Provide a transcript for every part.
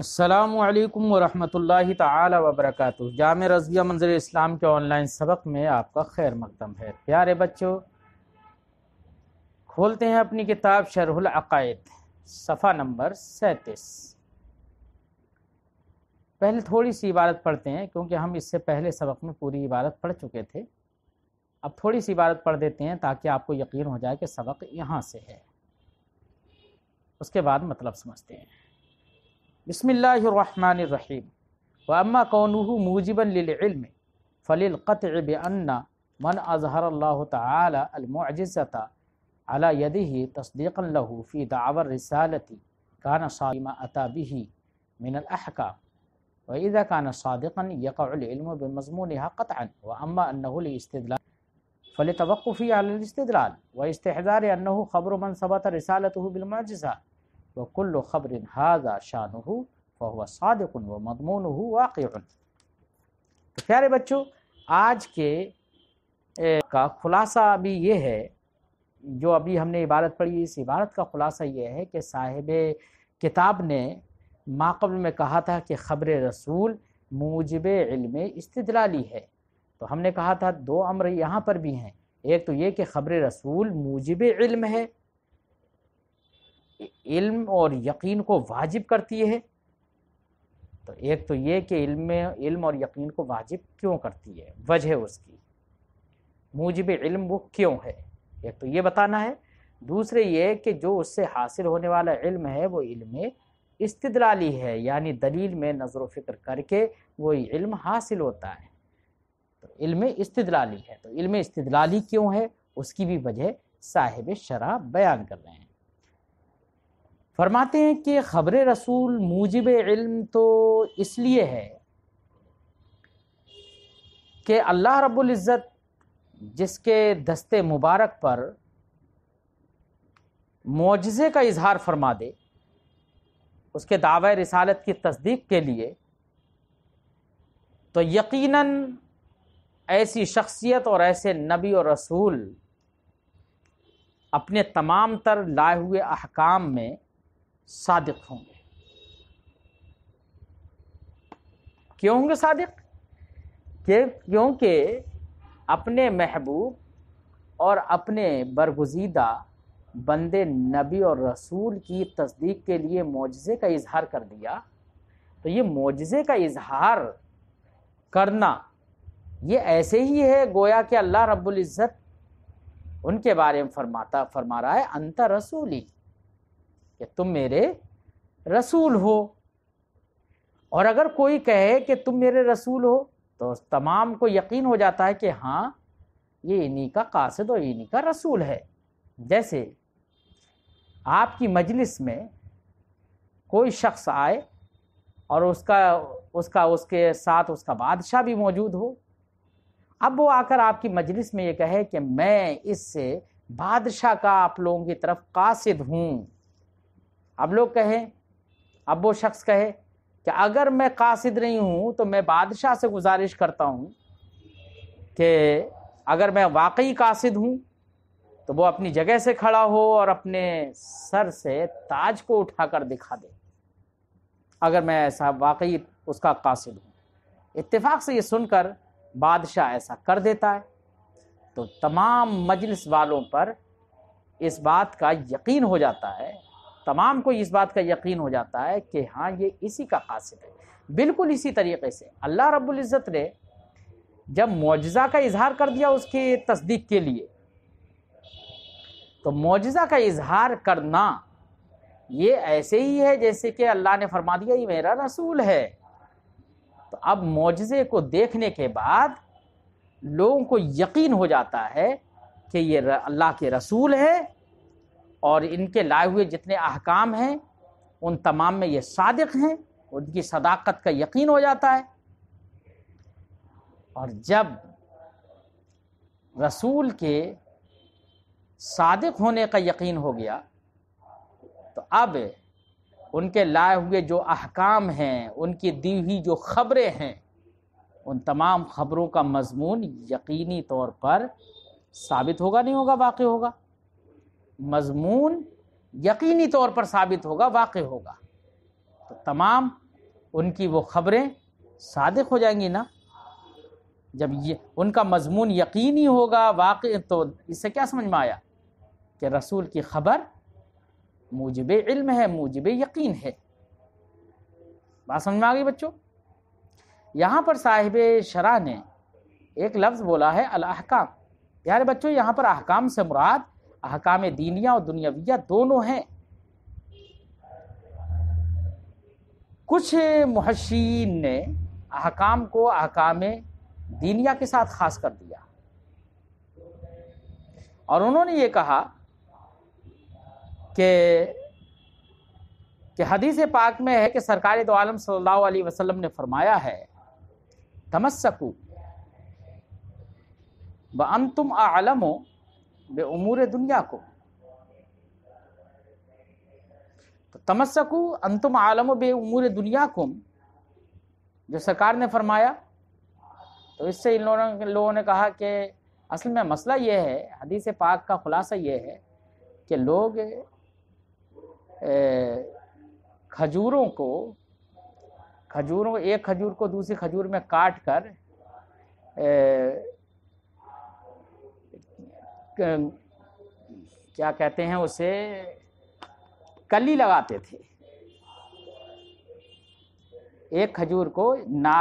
असलकम वरहमल तबरक जाम रजिया मंजर इस्लाम के ऑनलाइन सबक में आपका खैर मकदम है प्यारे बच्चों खोलते हैं अपनी किताब शरहुल अकायद सफ़ा नंबर सैंतीस पहले थोड़ी सी इबारत पढ़ते हैं क्योंकि हम इससे पहले सबक में पूरी इबारत पढ़ चुके थे अब थोड़ी सी इबारत पढ़ देते हैं ताकि आपको यकीन हो जाए कि सबक यहाँ से है उसके बाद मतलब समझते हैं بسم الله الرحمن الرحيم وأما كونه موجبا للعلم فللقطع بأن من أظهر الله تعالى المعجزة على يده تصديقا له في دعوى الرسالة كان صائما أتى به من الأحكام وإذا كان صادقا يقع العلم بمضمونها قطعا وأما أنه لاستدلال فلتوقفه على الاستدلال واستحضار أنه خبر من ثبت رسالته بالمعجزة वकुल्ल ख़बर हाजा शान फ़हुआ सदकन व मदमून वाक़ तो प्यारे बच्चों आज के ए, का खुलासा अभी ये है जो अभी हमने इबारत पढ़ी इस इबारत का खुलासा ये है कि साहिब किताब ने माकबल में कहा था कि ख़बर रसूल मूजब इल्म इस्तलाली है तो हमने कहा था दो अमर यहाँ पर भी हैं एक तो ये कि ख़बर रसूल मूजब इल्म है इल्म और यकीन को वाजिब करती है तो एक तो ये कि इल्म में इल्म और यकीन को वाजिब क्यों करती है वजह उसकी भी इल्म वो क्यों है एक तो ये बताना है दूसरे ये कि जो उससे हासिल होने वाला इल्म है वो इल्म इस्तलाली है यानी दलील में नज़र फ़िक्र करके वो इल्म हासिल होता है तो इल्म इस्तलाली है तो इल्म इस्तलाली क्यों है उसकी भी वजह साहिब शरा बयान कर रहे हैं फरमाते हैं कि ख़बर रसूल मूजब इल्म तो इसलिए है कि अल्लाह रब्ज़त जिसके दस्ते मुबारक पर मुजज़े का इजहार फरमा दे उसके दावे रिसालत की तस्दीक के लिए तो यकीनन ऐसी शख्सियत और ऐसे नबी और रसूल अपने तमाम तर लाए हुए अहकाम में सादिक होंगे क्यों होंगे सादिक क्योंकि अपने महबूब और अपने बरगुजीदा बंदे नबी और रसूल की तस्दीक के लिए मुजज़े का इजहार कर दिया तो ये मुजज़े का इजहार करना ये ऐसे ही है गोया कि अल्लाह रब्बुल इज़्ज़त उनके बारे में फरमाता फरमा रहा है अंतर रसूली कि तुम मेरे रसूल हो और अगर कोई कहे कि तुम मेरे रसूल हो तो तमाम को यकीन हो जाता है कि हाँ ये इन्हीं का कासिद और इन्हीं का रसूल है जैसे आपकी मजलिस में कोई शख्स आए और उसका उसका उसके साथ उसका बादशाह भी मौजूद हो अब वो आकर आपकी मजलिस में ये कहे कि मैं इससे बादशाह का आप लोगों की तरफ कासिद हूँ अब लोग कहें अब वो शख्स कहे कि अगर मैं कासिद नहीं हूँ तो मैं बादशाह से गुजारिश करता हूँ कि अगर मैं वाकई कासिद हूँ तो वो अपनी जगह से खड़ा हो और अपने सर से ताज को उठाकर दिखा दे अगर मैं ऐसा वाकई उसका कासिद हूँ इत्तेफाक से ये सुनकर बादशाह ऐसा कर देता है तो तमाम मजलिस वालों पर इस बात का यकीन हो जाता है तमाम को इस बात का यकीन हो जाता है कि हाँ ये इसी का कासिद है बिल्कुल इसी तरीके से अल्लाह रब्ज़त ने जब मुआजा का इजहार कर दिया उसकी तस्दीक के लिए तो मुआजा का इजहार करना ये ऐसे ही है जैसे कि अल्लाह ने फरमा दिया ये मेरा रसूल है तो अब मुआजे को देखने के बाद लोगों को यकीन हो जाता है कि ये अल्लाह के रसूल है और इनके लाए हुए जितने अहकाम हैं उन तमाम में ये सादक हैं उनकी सदाकत का यकीन हो जाता है और जब रसूल के सादक होने का यकीन हो गया तो अब उनके लाए हुए जो अहकाम हैं उनकी दी हुई जो खबरें हैं उन तमाम खबरों का मजमून यकीनी तौर पर साबित होगा नहीं होगा बाकी होगा मजमून यकीनी तौर पर साबित होगा वाक़ होगा तो तमाम उनकी वो ख़बरें सादक हो जाएंगी ना जब ये उनका मजमून यकीनी होगा वाक़ तो इससे क्या समझ में आया कि रसूल की खबर मूजब इल्म है मूजब यकीन है बात समझ में आ गई बच्चों यहाँ पर साहिब शरा ने एक लफ्ज़ बोला है अलहकाम यार बच्चों यहाँ पर अहकाम से मुराद अहकाम दीनिया और दुनियाविया दोनों हैं कुछ महशीन ने अहकाम को अहकाम दीनिया के साथ खास कर दिया और उन्होंने ये कहा कि कि हदीस पाक में है कि सरकार दो आलम सल्लल्लाहु अलैहि वसल्लम ने फरमाया है तमस्कू व अंतुम तुम आलमो बेअमूर दुनिया को तो तमस्कु अंतुम आलम बे उमूर दुनिया को जो सरकार ने फरमाया तो इससे इन लोगों लोगों ने कहा कि असल में मसला ये है हदीस पाक का खुलासा ये है कि लोग खजूरों को खजूरों एक खजूर को दूसरी खजूर में काट कर ए, क्या कहते हैं उसे कली लगाते थे एक खजूर को ना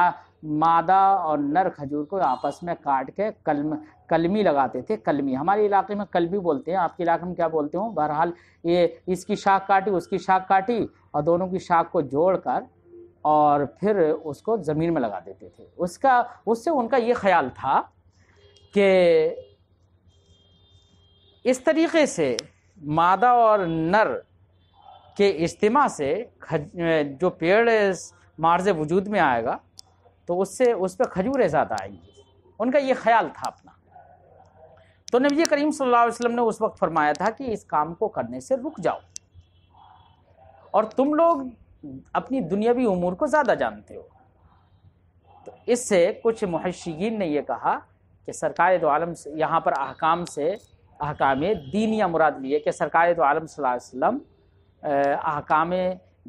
मादा और नर खजूर को आपस में काट के कलम कलमी लगाते थे कलमी हमारे इलाके में कलमी बोलते हैं आपके इलाके में क्या बोलते हो बहरहाल ये इसकी शाख काटी उसकी शाख काटी और दोनों की शाख को जोड़कर और फिर उसको ज़मीन में लगा देते थे उसका उससे उनका ये ख्याल था कि इस तरीके से मादा और नर के इज्तम से जो पेड़ मार्ज वजूद में आएगा तो उससे उस पर खजूर ज़्यादा आएंगी उनका ये ख्याल था अपना तो नबी करीम सल्लल्लाहु अलैहि वसल्लम ने उस वक्त फरमाया था कि इस काम को करने से रुक जाओ और तुम लोग अपनी दुनियावी उमूर को ज़्यादा जानते हो तो इससे कुछ महशीन ने यह कहा कि सरकार आलम यहाँ पर अहकाम से अहकाम दीनिया मुराद लिए कि सरकार तो आलम सल्लम अहकाम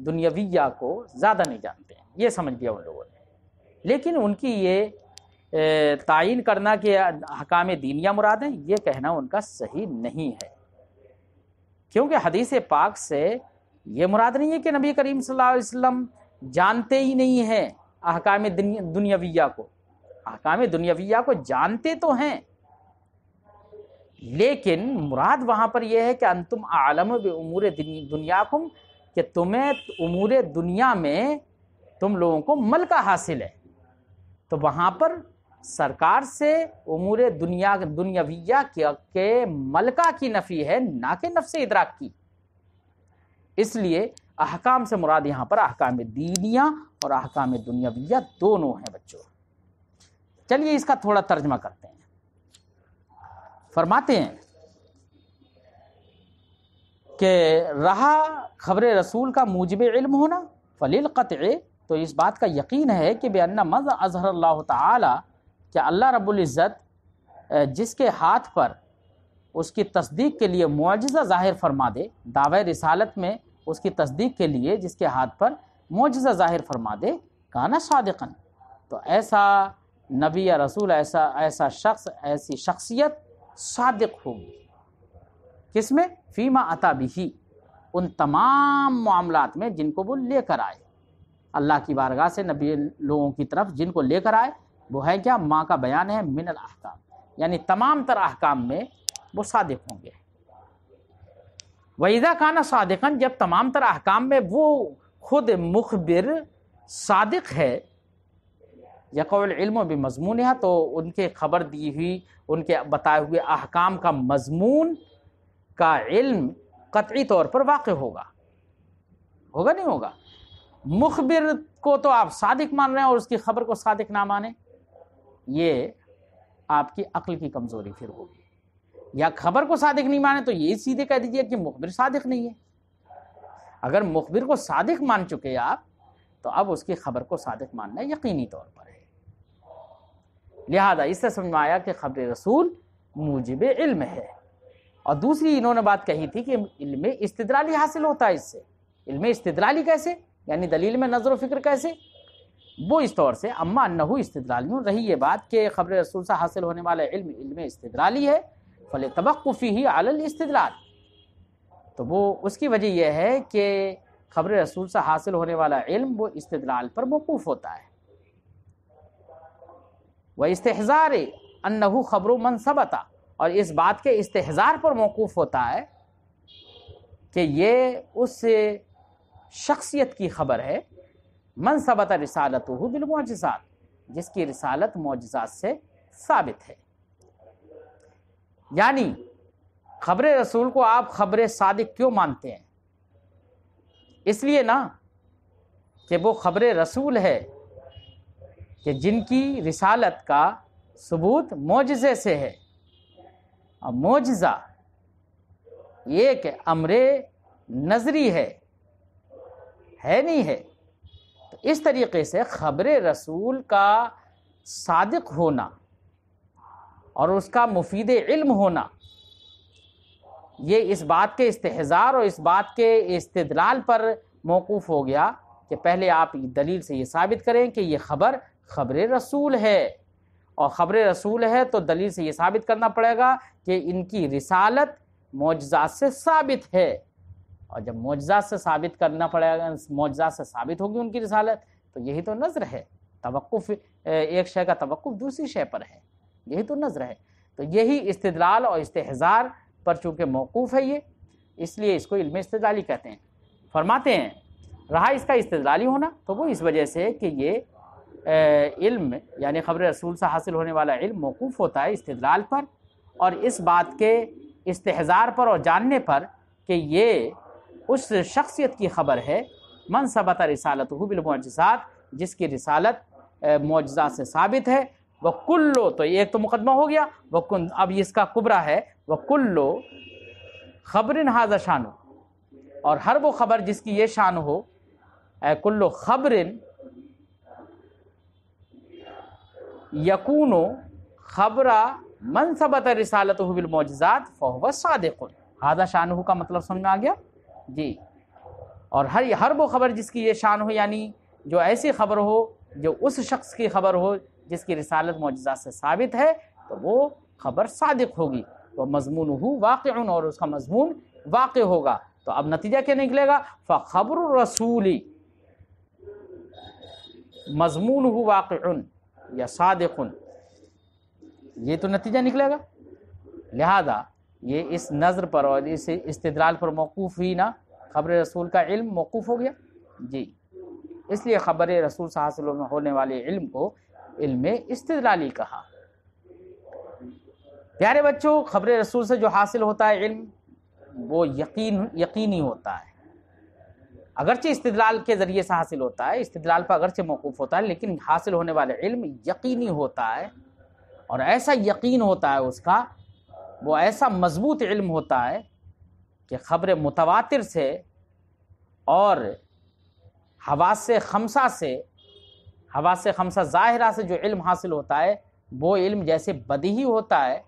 दुनियाविया को ज़्यादा नहीं जानते हैं ये समझ लिया उन लोगों ने लेकिन उनकी ये तयन करना कि अहकाम दीनिया मुराद हैं ये कहना उनका सही नहीं है क्योंकि हदीस पाक से ये मुराद नहीं है कि नबी करीम सल्लम जानते ही नहीं हैं अहकाम दुनियाविया को अहकाम दुनियाविया को जानते तो हैं लेकिन मुराद वहाँ पर यह है कि अंतुम आलम बमूर को कि तुम्हें उमूर दुनिया में तुम लोगों को मलका हासिल है तो वहाँ पर सरकार से उमूर दुनिया दुनियाविया के मलका की नफ़ी है ना कि नफ्स इदराक की इसलिए अहकाम से मुराद यहाँ पर अहकाम दीनिया और अहकाम दुनियाविया दोनों हैं बच्चों चलिए इसका थोड़ा तर्जमा करते हैं फरमाते हैं कि रहा खबर रसूल का मूजब इल्म होना फलील क़त तो इस बात का यकीन है कि बेअन्ना मज अजहर अल्लाह ताला कि अल्लाह रब्ज़त जिसके हाथ पर उसकी तस्दीक के लिए मुआजा ज़ाहिर फरमा दे दावे रिसालत में उसकी तस्दीक के लिए जिसके हाथ पर मुआजा ज़ाहिर फरमा दे काना सादकन तो ऐसा नबी या रसूल ऐसा ऐसा शख्स ऐसी शख्सियत सादिक होगी किसमें फीमा अता भी उन तमाम मामलों में जिनको वो लेकर आए अल्लाह की बारगाह से नबी लोगों की तरफ जिनको लेकर आए वो है क्या माँ का बयान है मिनल अहकाम यानी तमाम तर अहकाम में वो सादिक होंगे वहीदा खाना सादिकन जब तमाम तर अहकाम में वो खुद मुखबिर सादिक है यकोलम भी मजमून है तो उनके खबर दी हुई उनके बताए हुए अहकाम का मजमून का इल्म कतई तौर पर वाक़ होगा होगा नहीं होगा मुखबिर को तो आप सादिक मान रहे हैं और उसकी खबर को सादिक ना माने ये आपकी अक्ल की कमज़ोरी फिर होगी या खबर को सादिक नहीं माने तो ये सीधे कह दीजिए कि मुखबिर सादिक नहीं है अगर मुखबिर को सादिक मान चुके आप तो अब उसकी खबर को सादिक मानना यकीनी तौर पर है लिहाजा इससे समझ में आया कि खबर रसूल मूजब इल्म है और दूसरी इन्होंने बात कही थी कि इल्म इस्तदलाली हासिल होता है इससे इल्म इस्तदलाली कैसे यानी दलील में नजर वफ़िक्र कैसे वो इस तौर से अम्मा नहू इस्तदलाली रही ये बात कि खबर रसूल से हासिल होने वाला इल्म इल्म इस्तदलाली है फल तबक़ी ही आलल इस्तदलाल तो वो उसकी वजह यह है कि खबर रसूल से हासिल होने वाला इल्म वो इस्तदलाल पर मौकूफ़ होता है व इस्तेजार अनहू खबरू मनसबता और इस बात के इस्तेजार पर मौकूफ़ होता है कि ये उस शख्सियत की खबर है मनसबत रसालत बिलमोजात जिसकी रसालत मोजात से साबित है यानी खबर रसूल को आप खबर सादिक क्यों मानते हैं इसलिए ना कि वो खबर रसूल है कि जिनकी रिसालत का सबूत मोजे से है और मोजा एक अमरे नजरी है है नहीं है तो इस तरीके से ख़बर रसूल का सादक होना और उसका मुफीद इल्म होना ये इस बात के इस्तेजार और इस बात के इस्तदलाल पर मौकूफ़ हो गया कि पहले आप दलील से ये साबित करें कि ये ख़बर खबर रसूल है और ख़बर रसूल है तो दलील से ये साबित करना पड़ेगा कि इनकी रिसालत मोजात से साबित है और जब मोजात से साबित करना पड़ेगा मुजजा से साबित होगी उनकी रिसालत तो यही तो नज़र है तवक़ एक शय का तवक़ दूसरी शय पर है यही तो नज़र है तो यही इस्तलाल और इस्तेजार पर चूँकि मौकूफ़ है ये इसलिए इसको इल्म इस्तलाली कहते हैं फरमाते हैं रहा इसका इस्तलाली होना तो वो इस वजह से कि ये इल्म यानी ख़बर रसूल से हासिल होने वाला इल्म मौकूफ़ होता है इस्तलाल पर और इस बात के इस्तेजार पर और जानने पर कि ये उस शख्सियत की ख़बर है मन सबत रसालत बिलमोजात जिसकी रसालत मुआजा से साबित है वह कुल्लो तो एक तो मुकदमा हो गया वह अब इसका कुबरा है वह कुल्लो ख़बरन हाजा शान और हर वो ख़बर जिसकी ये शान हो कुल्लो ख़बरन यकूनो खबरा मनसबत रिसालत बिलमोजात फ़ोहव सादिकुन हादा शाह का मतलब समझ में आ गया जी और हर हर वो खबर जिसकी ये शान हो यानी जो ऐसी खबर हो जो उस शख्स की खबर हो जिसकी रिसालत मोजात से साबित है तो वो खबर सादिक होगी वह मजमून हो वाक़ और उसका मजमून वाक़ होगा तो अब नतीजा क्या निकलेगा खबर रसूली मजमून हो वाक़ या सादुन ये तो नतीजा निकलेगा लिहाजा ये इस नज़र पर और इस इस्तलाल पर मौकूफ़ ही ना ख़बर रसूल का इल्म मौकूफ़ हो गया जी इसलिए ख़बर रसूल से में होने वाले इल्म को इल्म इस्तलाली कहा प्यारे बच्चों ख़बर रसूल से जो हासिल होता है इल्म वो यकीन यकीनी होता है अगरचे इस्तलाल के ज़रिए से हासिल होता है इस्तलाल पर अगरचे मौकूफ़ होता है लेकिन हासिल होने वाला इल्म यकीनी होता है और ऐसा यकीन होता है उसका वो ऐसा मजबूत इल्म होता है कि ख़बर मुतवातिर से और हवा से खमसा से हवा से खमसा ज़ाहरा से जो इल्म हासिल होता है वो इल्म जैसे बदही होता है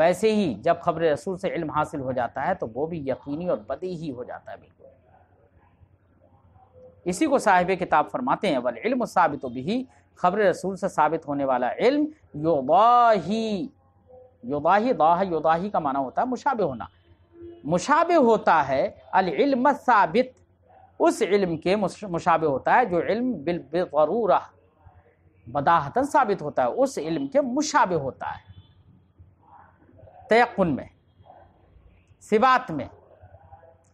वैसे ही जब खबर रसूल से इल्म हासिल हो जाता है तो वो भी यकीनी और बदही हो जाता है बिल्कुल इसी को साहिब किताब फरमाते हैं वल इल्म साबित भी खबर रसूल से साबित होने वाला इल्म योदाही योदाही दाह योदाही का माना होता है मुशाबे होना मुशाबे होता है अल इल्म साबित उस इल्म के मुशाबे होता है जो इल्म बिल बरूरा बदाहतन साबित होता है उस इल्म के मुशाबे होता है तयकुन में सिवात में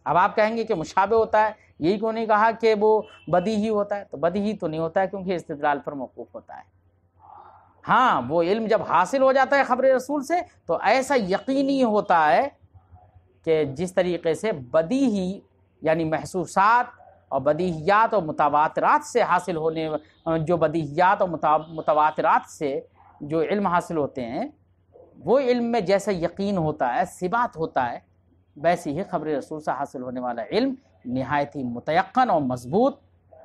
अब आप कहेंगे कि मुशाबे होता है यही क्यों नहीं कहा कि वो बदी ही होता है तो बदी ही तो नहीं होता है क्योंकि इस्तदलाल पर मौकूफ होता है हाँ वो इल्म जब हासिल हो जाता है खबर रसूल से तो ऐसा यकीनी होता है कि जिस तरीके से बदी ही यानी महसूसात और बदीहियात और मुतवात से हासिल होने जो बदीहियात और मुतवात से जो इल्म हासिल होते हैं वो इल्म में जैसा यकीन होता है सिबात होता है वैसी ही खबर रसूल से हासिल होने वाला इल्म नहायत ही मतयन और मजबूत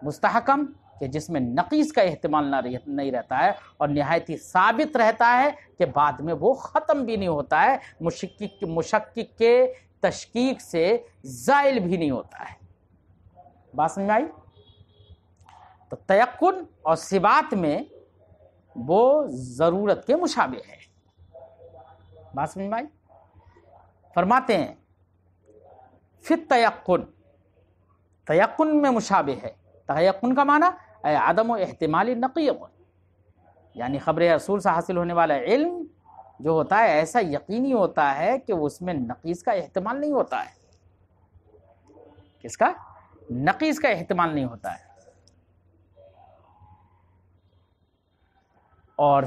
मस्तकम कि जिसमें नकीस का अहतमाल ना रह, नहीं रहता है और नहायत ही साबित रहता है कि बाद में वो ख़त्म भी नहीं होता है मुशक्क मुशक्क के तश्क से जायल भी नहीं होता है बात समझ आई तो तयक्न और सिबात में वो ज़रूरत के मुशाबे है बात समझ आई फरमाते हैं फिर तयक्न तयक़ुन में मुशाबे है तयक़ुन का माना आदम अहतमाली नक़ीक़ यानी ख़बर रसूल से हासिल होने वाला इल्म जो होता है ऐसा यकीनी होता है कि उसमें नक़ीस का अहतमाल नहीं होता है किसका नक़ीस का अहतमाल नहीं होता है और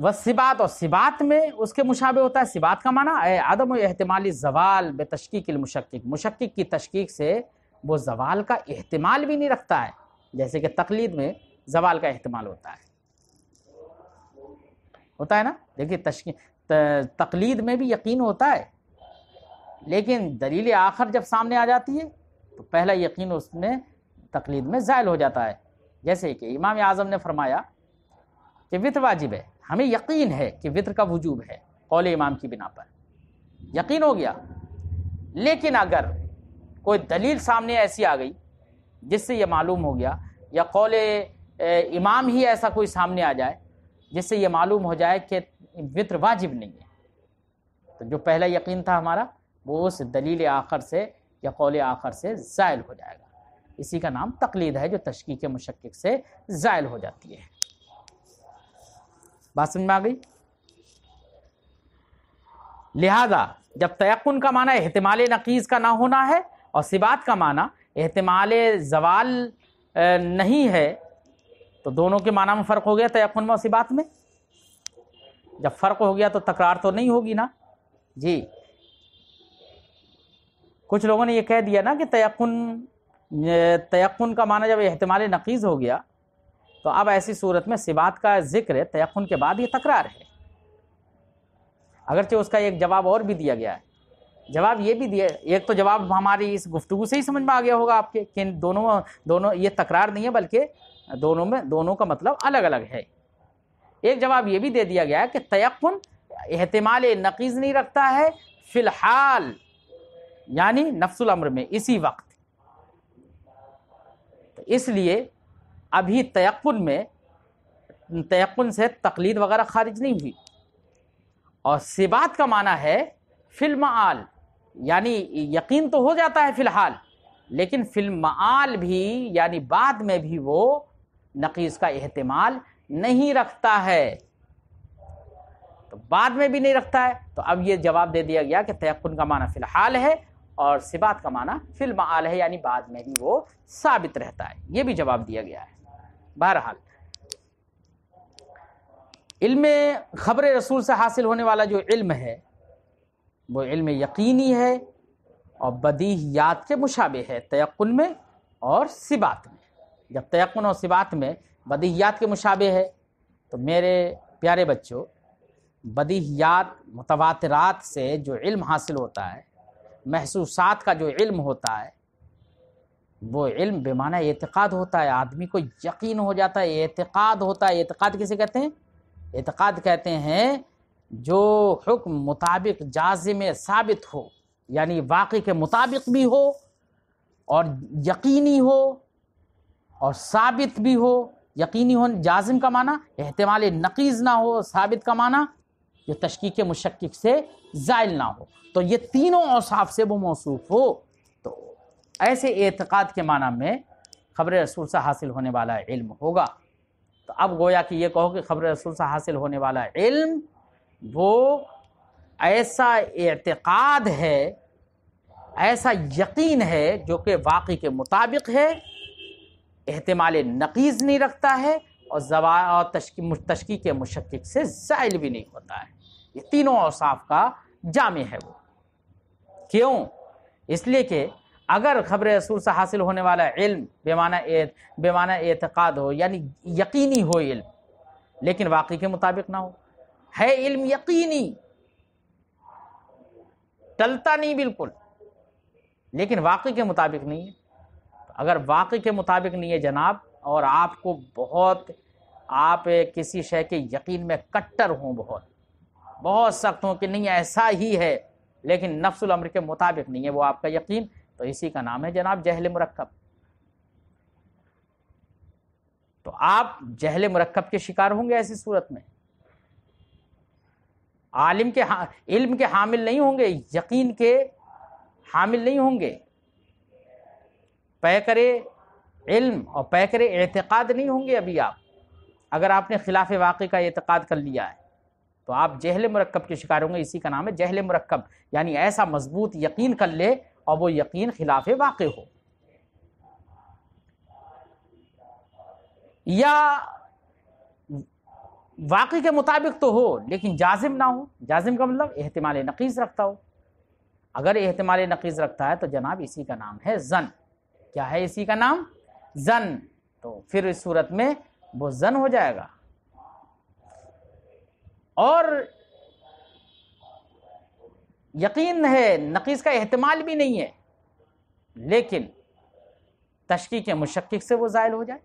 वह सिबात और सिबात में उसके मुशाबे होता है सिबात का माना आदम अहतमाली जवाल तशकीक मुशक्क मुशक्क की तशकीक से वो जवाल का अहतमाल भी नहीं रखता है जैसे कि तकलीद में जवाल का अहतमाल होता है होता है ना देखिए तश्की तकलीद में भी यकीन होता है लेकिन दलील आखिर जब सामने आ जाती है तो पहला यकीन उसमें तकलीद में ज़ायल हो जाता है जैसे कि इमाम आज़म ने फरमाया कि वित्र वाजिब है हमें यकीन है कि वित्र का वजूब है कौल इमाम की बिना पर यकीन हो गया लेकिन अगर कोई दलील सामने ऐसी आ गई जिससे यह मालूम हो गया या कौल इमाम ही ऐसा कोई सामने आ जाए जिससे यह मालूम हो जाए कि वित्र वाजिब नहीं है तो जो पहला यकीन था हमारा वो उस दलील आखिर से या कौल आखिर से ज़ायल हो जाएगा इसी का नाम तकलीद है जो तशकी के मुशक्क़ से ज़ायल हो जाती है बात समझ में आ गई लिहाजा जब तयन का माना अहतमाल नकीज़ का ना होना है और सिबात का माना एहतमाल जवाल नहीं है तो दोनों के माना में फ़र्क हो गया तयफुन में सिबात में जब फ़र्क हो गया तो तकरार तो नहीं होगी ना जी कुछ लोगों ने यह कह दिया ना कि तयफुन तयफुन का माना जब एहतमाल नकीज़ हो गया तो अब ऐसी सूरत में सिबात का जिक्र तयफुन के बाद ये तकरार है अगरचे उसका एक जवाब और भी दिया गया है जवाब ये भी दिया एक तो जवाब हमारी इस गुफ्तगु से ही समझ में आ गया होगा आपके कि दोनों दोनों ये तकरार नहीं है बल्कि दोनों में दोनों का मतलब अलग अलग है एक जवाब ये भी दे दिया गया कि तयन अहतमाल नकीज़ नहीं रखता है फ़िलहाल यानी नफ्सुल में इसी वक्त तो इसलिए अभी तयन में तयन से तकलीद वगैरह खारिज नहीं हुई और सिबात का माना है फिल्म आल यानी यकीन तो हो जाता है फिलहाल लेकिन फिल्म आल भी यानी बाद में भी वो नकीस का एहतमाल नहीं रखता है तो बाद में भी नहीं रखता है तो अब ये जवाब दे दिया गया कि तयन का माना फ़िलहाल है और सिबात का माना फिल्म आल है यानी बाद में भी वो साबित रहता है ये भी जवाब दिया गया है बहरहाल इल्म ख़बर रसूल से हासिल होने वाला जो इल्म है वो इल्म यकीनी है और बदीहियात के मुशाबे है तयक्न में और सिबात में जब तयक्न और सिबात में बदीहियात के मुशाबे है तो मेरे प्यारे बच्चों बदीहियात मतवातरात से जो इल्म हासिल होता है महसूसात का जो इल्म होता है वो इल्म बेमाना एतक़ाद होता है आदमी को यकीन हो जाता है एतक़ाद होता है एतक़ाद किसे कहते हैं एतक़ाद कहते हैं जो हुक्म मुताबिक जाजिम साबित हो यानी वाक़े के मुताबिक भी हो और यकीनी हो और साबित भी हो यकीनी हो जाजिम का माना अहतमाल नकीज़ ना हो साबित का माना जो तशकीक मुशक्क से जायल ना हो तो ये तीनों औसाफ से वो मौसू हो तो ऐसे एतक़ाद के माना में ख़बर रसूल से हासिल होने वाला इल्म होगा तो अब गोया कि ये कहो कि ख़बर रसूल से हासिल होने वाला इल्म वो ऐसा एतक़ाद है ऐसा यकीन है जो कि वाकई के मुताबिक है एहतमाल नकीज़ नहीं रखता है और जवा और तशकी के मुशक्क से ज़ायल भी नहीं होता है ये तीनों अवसाफ का जाम है वो क्यों इसलिए कि अगर ख़बर रसूल से हासिल होने वाला इल्म बेमाना बेमाना एतक़ाद हो यानी यकीनी हो इल्म लेकिन वाकई के मुताबिक ना हो है इल्म यकीनी टलता नहीं बिल्कुल लेकिन वाकई के मुताबिक नहीं है अगर वाकई के मुताबिक नहीं है जनाब और आपको बहुत आप किसी शय के यकीन में कट्टर हों बहुत बहुत सख्त हों कि नहीं ऐसा ही है लेकिन नफ्सुल अम्र के मुताबिक नहीं है वो आपका यकीन तो इसी का नाम है जनाब जहल मरकब तो आप जहल मरकब के शिकार होंगे ऐसी सूरत में आलिम के हा, इल्म के हामिल नहीं होंगे यकीन के हामिल नहीं होंगे पैकरे इल्म और पैकरे एतक़ाद नहीं होंगे अभी आप अगर आपने खिलाफ वाक़े का एतक़ाद कर लिया है तो आप जहल मरकब के शिकार होंगे इसी का नाम है जहल मरकब यानी ऐसा मजबूत यकीन कर ले और वो यकीन खिलाफ वाक़ हो या वाकई के मुताबिक तो हो लेकिन जाजिम ना हो जाजिम का मतलब एहतमाल नकीस रखता हो अगर एहतमाल नकीस रखता है तो जनाब इसी का नाम है जन क्या है इसी का नाम जन तो फिर इस सूरत में वो जन हो जाएगा और यकीन है नकीस का एहतमाल भी नहीं है लेकिन तशकी के मुशक्क से वो ज़ायल हो जाए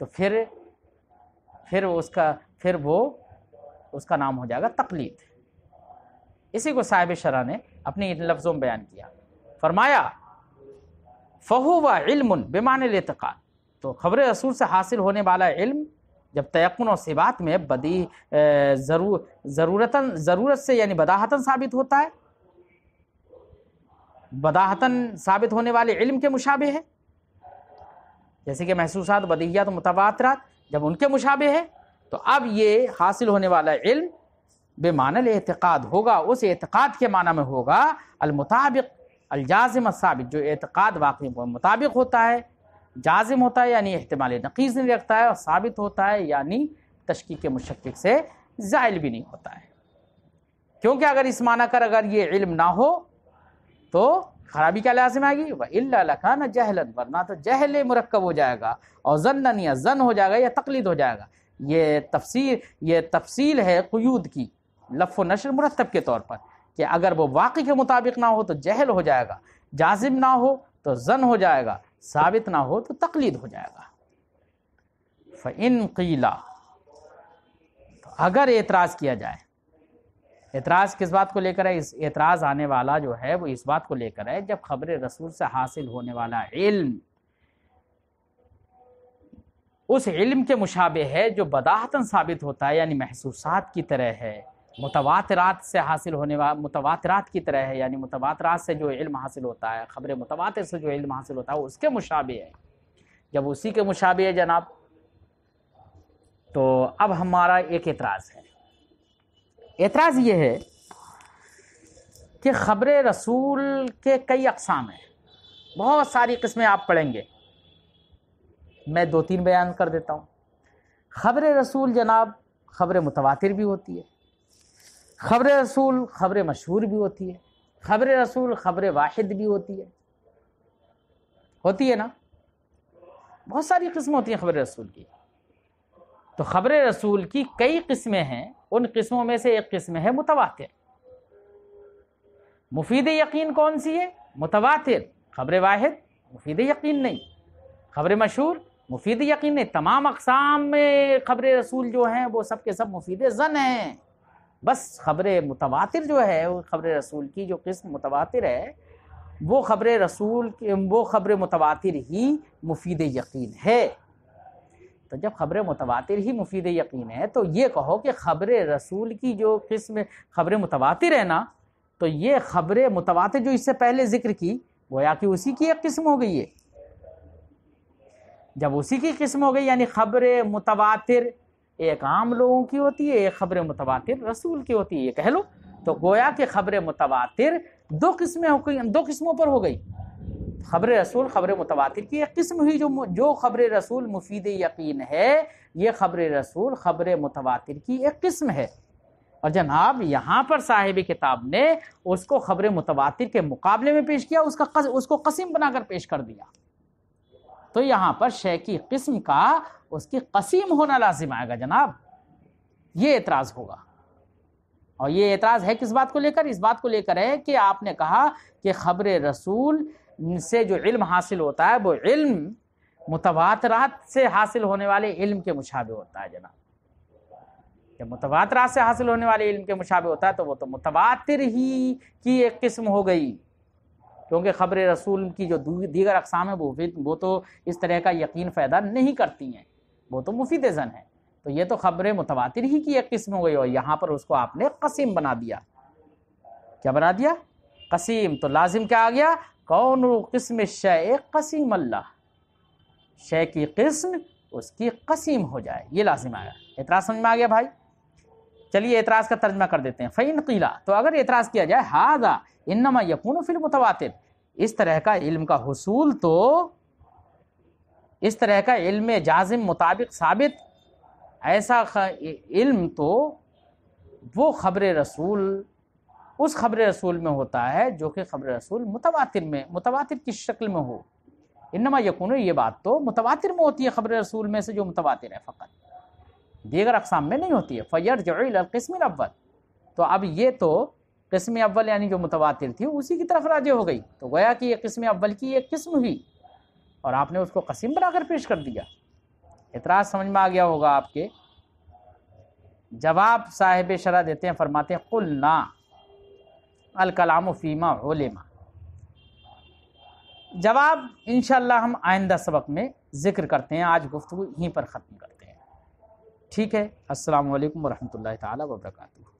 तो फिर फिर उसका फिर वो उसका नाम हो जाएगा तकलीद इसी को साहिब शरा ने अपने इन लफ्ज़ों में बयान किया फरमाया फ़हू व इल्म बेमान लतकाल तो ख़बर रसूल से हासिल होने वाला इल्म जब तयन और सिबात में बदी ज़रूर ज़रूरता ज़रूरत से यानी बदाहतन साबित होता है बदाहतन साबित होने वाले इल्म के मुशाबे है जैसे कि महसूसात बदहियात तो मुतवातरात जब उनके मुशाबे है तो अब ये हासिल होने वाला इल्म बेमान एतक़ाद होगा उस एतक़ाद के माना में होगा अलमुताबिक अलजाजम साबित जो एतक़ाद वाक़ मुताबिक होता है जाजिम होता है यानी अहतमाल नकीज़ नहीं रखता है और साबित होता है यानी तशकी के मुशक्क़ से ज़ायल भी नहीं होता है क्योंकि अगर इस माना कर अगर ये इल्म ना हो तो खराबी क्या लाजिम आएगी वह इलाखाना जहलन वरना तो जहल मरकब हो जाएगा और जन्न या जन हो जाएगा या तकलीद हो जाएगा ये तफसीर ये तफसील है क्यूद की लफ नशर मुरतब के तौर पर कि अगर वो वाकई के मुताबिक ना हो तो जहल हो जाएगा जाजिम ना हो तो जन हो जाएगा साबित ना हो तो तकलीद हो जाएगा इन कीला तो अगर एतराज़ किया जाए एतराज़ किस बात को लेकर है इस एतराज़ आने वाला जो है वो इस बात को लेकर है जब खबर रसूल से हासिल होने वाला इल्म उस इल्म के मुशाबे है जो बदाहतन साबित होता है यानी महसूसात की तरह है मुतवातरात से हासिल होने वाला मुतवातरात की तरह है यानी मुतवातरात से जो इल्म हासिल होता है ख़बर मुतवातर से जो इल्म हासिल होता है उसके मुशाबे है जब उसी के मुशाबे है जनाब तो अब हमारा एक एतराज़ है एतराज़ ये है कि ख़बर रसूल के कई अकसाम हैं बहुत सारी किस्में आप पढ़ेंगे मैं दो तीन बयान कर देता हूँ ख़बर रसूल जनाब ख़बर मुतवातिर भी होती है ख़बर रसूल ख़बर मशहूर भी होती है ख़बर रसूल ख़बर वाहिद भी होती है होती है ना बहुत सारी किस्में होती हैं ख़बर रसूल की तो ख़बर रसूल की कई किस्में हैं उन किस्मों में से एक किस्म है मुतवातिर मुफीद यकीन कौन सी है मुतवातिर खबर वाहिद मुफीद यकीन नहीं खबर मशहूर मुफीद यकीन नहीं तमाम अकसाम में खबर रसूल जो हैं वो सब के सब मुफीद जन हैं बस खबर मुतवातिर जो है वो खबर रसूल की जो किस्म मुतवातिर है वो खबर रसूल वो खबर मुतवातिर ही मुफीद यकीन है तो जब खबर मुतवा ही मुफीद यकीन है तो ये कहो कि खबर रसूल की जो किस्म खबर मुतवा है ना तो ये खबर मुतवा जो इससे पहले जिक्र की गोया कि उसी की एक किस्म हो गई है जब उसी की किस्म हो गई यानी खबर मुतवा एक आम लोगों की होती है एक खबर मुतवा रसूल की होती है ये कह लो तो गोया कि खबर मुतवा दो किस्में हो गई दो किस्मों पर हो गई ख़बर रसूल ख़बर मुतवातिर की एक किस्म हुई जो जो ख़बर रसूल मुफीद यकीन है ये ख़बर रसूल ख़बर मुतवातिर की एक किस्म है और जनाब यहाँ पर साहिब किताब ने उसको ख़बर मुतवातिर के मुकाबले में पेश किया उसका कस, उसको कसीम बनाकर पेश कर दिया तो यहाँ पर शे की किस्म का उसकी कसीम होना लाजिम आएगा जनाब ये एतराज़ होगा और ये एतराज़ है किस बात को लेकर इस बात को लेकर है कि आपने कहा कि ख़बर रसूल इनसे जो इल्म हासिल होता है वो इल्म मुतवातरात से हासिल होने वाले इल्म के मुशाबे होता है जनाब जब मुतवातरात से हासिल होने वाले इल्म के मुशाबे होता है तो वो तो मुतवातिर ही की एक किस्म हो गई क्योंकि ख़बर रसूल की जो दीगर अकसाम है वो वो तो इस तरह का यकीन फ़ायदा नहीं करती हैं वो तो मुफीद जन है तो ये तो ख़बर मुतवातिर ही की एक किस्म हो गई और यहाँ पर उसको आपने कसीम बना दिया क्या बना दिया कसीम तो लाजिम क्या आ गया कौन किस्म शय कसीम अल्लाह शय की किस्म उसकी कसीम हो जाए ये लाजिम आया एतराज़ समझ में आ गया भाई चलिए एतराज़ का तर्जमा कर देते हैं फ़ैन क़िला तो अगर एतराज़ किया जाए हाजा इनमा यकून फिल मुतवातिर इस तरह का इल्म का हसूल तो इस तरह का इल्म जाजिम मुताबिक साबित ऐसा इल्म तो वो ख़बर रसूल उस खबर रसूल में होता है जो कि खबर रसूल मुतवातिर में मुतवातिर की शक्ल में हो इनमा यकून ये बात तो मुतवातिर में होती है खबर रसूल में से जो मुतवातिर है फ़कत दीगर अकसाम में नहीं होती है फ़ैर जड़कस्म अव्वल तो अब ये तो कस्म अव्वल यानी जो मुतवातिर थी उसी की तरफ राजे हो गई तो गया कि यह कस्म अव्वल की एक किस्म हुई और आपने उसको कसीम बनाकर पेश कर दिया इतराज़ समझ में आ गया होगा आपके जवाब साहिब शरा देते हैं फरमाते हैं कुल ना अलकलाम फ़ीमा ओलेमा जवाब इन हम आइंदा सबक में ज़िक्र करते हैं आज गुफ्तु यहीं पर ख़त्म करते हैं ठीक है अल्लाम वरहमल तबरकू